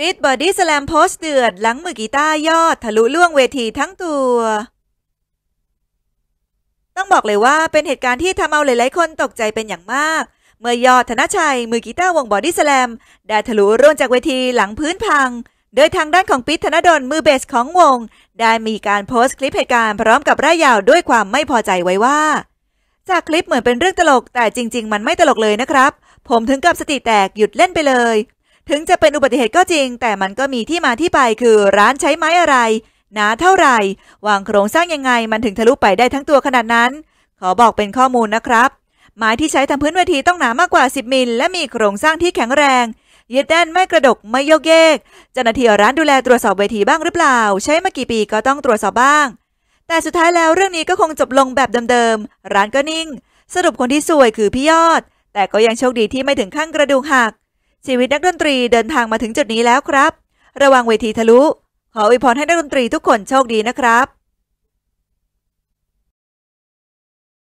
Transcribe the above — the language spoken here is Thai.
ปิดบอดี้สแลมโพสเดือด หลังมือกีตาร์ยอดทะลุล่วงเวทีทั้งตัว ต้องบอกเลยว่าเป็นเหตุการณ์ที่ทำเอาหลายๆ คนตกใจเป็นอย่างมาก เมื่อยอดธนชัยมือกีตาร์วงบอดี้สแลมได้ทะลุร่วงจากเวทีหลังพื้นพัง โดยทางด้านของปิดธนดลมือเบสของวง ได้มีการโพสต์คลิปเหตุการณ์พร้อมกับร่ายยาวด้วยความไม่พอใจไว้ว่า จากคลิปเหมือนเป็นเรื่องตลก แต่จริง ๆ มันไม่ตลกเลยนะครับ ผมถึงกับสติแตกหยุดเล่นไปเลยถึงจะเป็นอุบัติเหตุก็จริง แต่มันก็มีที่มาที่ไปคือร้านใช้ไม้อะไรหนาเท่าไหร่วางโครงสร้างยังไงมันถึงทะลุไปได้ทั้งตัวขนาดนั้น ขอบอกเป็นข้อมูลนะครับ ไม้ที่ใช้ทำพื้นเวทีต้องหนามากกว่า 10 มิล และมีโครงสร้างที่แข็งแรงยึดแน่นไม่กระดกไม่โยกเยกเจ้าหน้าที่ร้านดูแลตรวจสอบเวทีบ้างหรือเปล่าใช้มากี่ปีก็ต้องตรวจสอบบ้าง แต่สุดท้ายแล้วเรื่องนี้ก็คงจบลงแบบเดิมๆร้านก็นิ่ง สรุปคนที่ซวยคือพี่ยอดแต่ก็ยังโชคดีที่ไม่ถึงขั้นกระดูกหักชีวิตนักดนตรีเดินทางมาถึงจุดนี้แล้วครับ ระวังเวทีทะลุ ขออวยพรให้นักดนตรีทุกคนโชคดีนะครับ